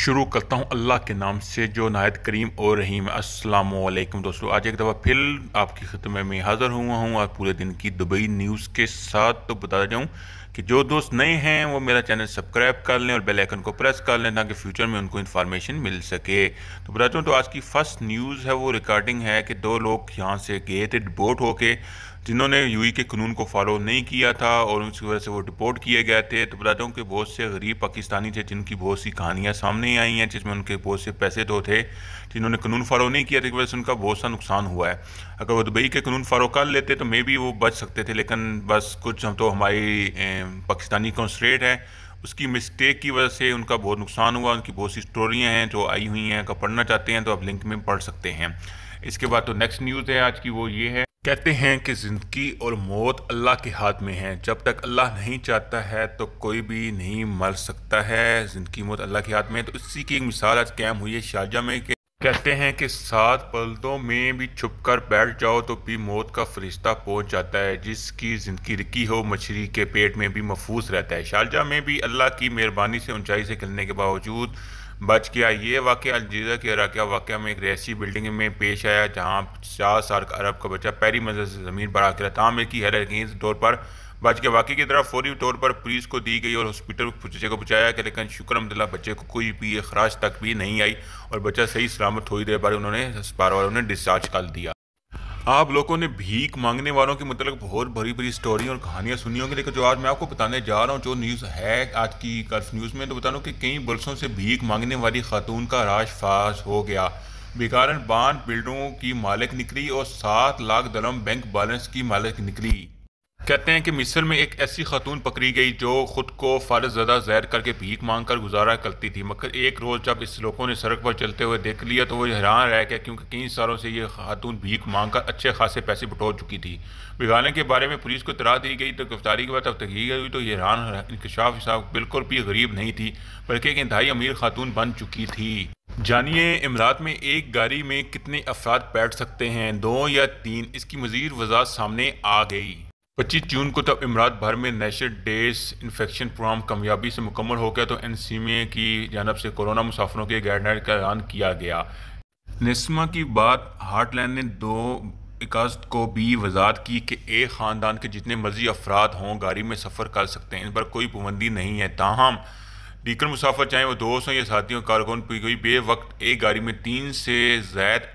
शुरू करता हूँ अल्लाह के नाम से जो नायत करीम और रहीम असलकम दोस्तों आज एक दफ़ा फिर आपकी खिदमत में, हाज़िर हुआ हूँ और पूरे दिन की दुबई न्यूज़ के साथ तो बता जाऊँ कि जो दोस्त नए हैं वो मेरा चैनल सब्सक्राइब कर लें और बेल आइकन को प्रेस कर लें ताकि फ्यूचर में उनको इन्फॉर्मेशन मिल सके तो बता दूँ तो आज की फ़र्स्ट न्यूज़ है वो रिकॉर्डिंग है कि दो लोग यहाँ से गए थे बोट होके जिन्होंने यू के कानून को फॉलो नहीं किया था और उसकी वजह से वो डिपोर्ट किए गए थे तो बताता हूँ कि बहुत से गरीब पाकिस्तानी थे जिनकी बहुत सी कहानियाँ सामने आई हैं जिसमें उनके बहुत से पैसे तो थे जिन्होंने कानून फॉलो नहीं किया था कि वजह से उनका बहुत सा नुकसान हुआ है अगर वो दुबई के कानून फॉलो कर लेते तो मे भी वो बच सकते थे लेकिन बस कुछ हम तो हमारी पाकिस्तानी कॉन्सरेट है उसकी मिस्टेक की वजह से उनका बहुत नुकसान हुआ उनकी बहुत सी स्टोरियाँ हैं जो आई हुई हैं अगर पढ़ना चाहते हैं तो आप लिंक में पढ़ सकते हैं इसके बाद तो नेक्स्ट न्यूज़ है आज की वो ये है कहते हैं कि ज़िंदगी और मौत अल्लाह के हाथ में है जब तक अल्लाह नहीं चाहता है तो कोई भी नहीं मर सकता है ज़िंदगी मौत अल्लाह के हाथ में है तो इसी की एक मिसाल आज कैम हुई है शारजा में के कहते हैं कि सात पलतों में भी छुप कर बैठ जाओ तो भी मौत का फरिश्ता पहुंच जाता है जिसकी ज़िंदगी रिकी हो मछली के पेट में भी महफूज रहता है शारजा में भी अल्लाह की मेहरबानी से ऊंचाई से खिलने के बावजूद बच गया ये वाक्य अलजीरा के अराकिया वाक्य में एक रहसी बिल्डिंग में पेश आया जहाँ चार साल का अरब का बच्चा पैरी मंजिल से ज़मीन पर आकर तामीर की हैर तौर पर बच के वाकई की तरफ फौरी तौर पर पुलिस को दी गई और हॉस्पिटल बच्चे को बचाया गया लेकिन शुक्र अहमदिल्ला बच्चे को कोई भी खराश तक भी नहीं आई और बच्चा सही सलामत थोड़ी देर बाद उन्होंने अस्पताल वालों ने डिस्चार्ज कर दिया आप लोगों ने भीख मांगने वालों के मतलब बहुत भरी भरी स्टोरी और कहानियां सुनी होंगी लेकिन जो आज मैं आपको बताने जा रहा हूँ जो न्यूज़ है आज की कर्फ न्यूज़ में तो बता रहा कि कई बरसों से भीख मांगने वाली खातून का राज फाश हो गया बेकारण बांध बिल्डरों की मालिक निकली और सात लाख दरम बैंक बैलेंस की मालिक निकली कहते हैं कि मिस्र में एक ऐसी खातून पकड़ी गई जो खुद को फारस ज़्यादा जहर करके भीख मांग कर गुजारा करती थी मगर एक रोज़ जब इस लोगों ने सड़क पर चलते हुए देख लिया तो वो हैरान रह गया क्योंकि कई सालों से ये खातून भीख मांग कर अच्छे खासे पैसे बटोर चुकी थी बिगाने के बारे में पुलिस को तरा दी गई तो गिरफ्तारी के बाद तब तक हुई तो हैरान इंकशाफ साहब बिल्कुल भी गरीब नहीं थी बल्कि एक इंतहाई अमीर खातून बन चुकी थी जानिए इमरात में एक गाड़ी में कितने अफराद बैठ सकते हैं दो या तीन इसकी मज़ीद वजह सामने आ गई पच्चीस जून को तब इमरात भर में नेशनल डेज इन्फेक्शन प्रोग्राम कामयाबी से मुकम्मल हो गया तो एन की जानब से कोरोना मुसाफरों के गाइडलाइन का ऐलान किया गया नस्मा की बात हार्टलैंड ने दो इकास्त को भी वजात की कि एक ख़ानदान के जितने मर्जी अफराद हों गाड़ी में सफ़र कर सकते हैं इन पर कोई पाबंदी नहीं है ताहम डीकर मुसाफर चाहे वो दोस्तों या साथियों कारकुन पी गई बे वक्त एक गाड़ी में तीन से ज्यादा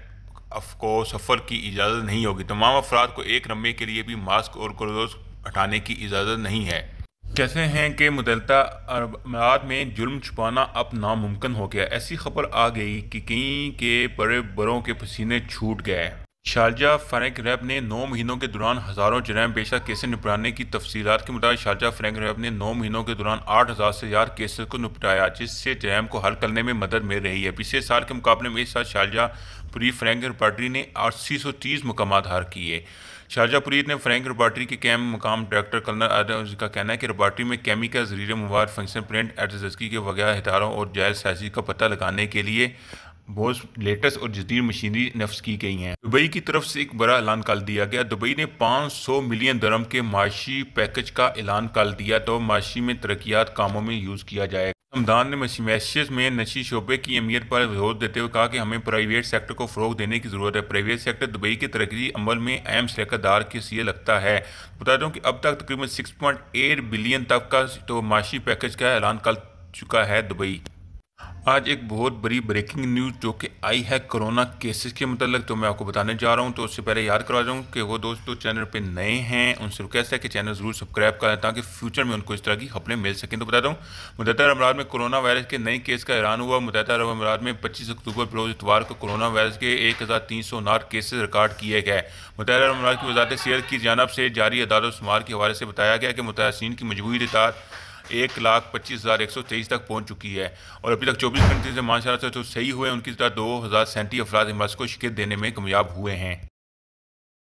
को सफ़र की इजाज़त नहीं होगी तमाम अफराद को एक रमे के लिए भी मास्क और क्लोज हटाने की इजाज़त नहीं है कैसे हैं कि मुतलता अमारात में जुल्म छुपाना अब नामुमकिन हो गया ऐसी खबर आ गई कि कहीं के बड़े बड़ों के पसीने छूट गए शारजा फ्रैंक रैब ने नौ महीनों के दौरान हज़ारों जराम पेशा केसें निपटाने की तफसीत के मुताबिक शारजा फ्रैंक रैब ने नौ महीनों के दौरान आठ हज़ार से ज़्यादा केसेस को निपटाया जिससे जराम को हल करने में मदद मिल रही है पिछले साल के मुकाबले में इस साल शारजा पुरी फ्रैंक रिपार्टरी ने अस्सी सौ तीस मुकाम हार किए शारजा पुरीत ने फ्रैंक रिपार्टरी के कैम मुकाम डायरेक्टर कर्नल आदमी का कहना है कि रिपार्टरी में कैमिकल जरिए मवाद फंक्शन प्रिंट एडजस्की के वगैरह हथियारों और जायज़ साजी का पता लगाने के लिए बहुत लेटेस्ट और जदीद मशीनरी नफ्स की गई हैं दुबई की तरफ से एक बड़ा ऐलान कर दिया गया दुबई ने 500 मिलियन दरम के माशी पैकेज का ऐलान कर दिया तो माशी में तरक्यात कामों में यूज़ किया जाएगा रमदान ने मैसेज में नशी शोबे की अहमियत पर जोर देते हुए कहा कि हमें प्राइवेट सेक्टर को फ़रोग देने की ज़रूरत है प्राइवेट सेक्टर दुबई के तरक्की अमल में अहम शरकतदार के लिए लगता है बता दूँ कि अब तक तकरीबन 6.8 बिलियन तक का तो माशी पैकेज का ऐलान कर चुका है दुबई आज एक बहुत बड़ी ब्रेकिंग न्यूज़ जो कि आई है कोरोना केसेस के मतलब तो मैं आपको बताने जा रहा हूं तो उससे पहले याद करवा जाऊं कि वो दोस्तों चैनल पे नए हैं उनसे रिक्वेस्ट है कि चैनल ज़रूर सब्सक्राइब करें ताकि फ्यूचर में उनको इस तरह की खबरें मिल सकें तो बता दूँ मुतर अमराज में कोरोना वायरस के नए केस का ऐलान हुआ मुतर अमराज में पच्चीस अक्टूबर बरोज इतवार को कोरोना वायरस के एक हज़ार तीन सौ केसेज रिकॉर्ड किए गए मुतर अमराज की वजारत सेहत की जानब से जारी अदालत शुमार के हवाले से बताया गया कि मुतासन की मजबूरी तार एक लाख पच्चीस हज़ार एक सौ तेईस तक पहुँच चुकी है और अभी तक चौबीस घंटे से माशाला से तो सही हुए उनकी तरह दो हज़ार सैंती अफराद हिमास को शिकत देने में कामयाब हुए हैं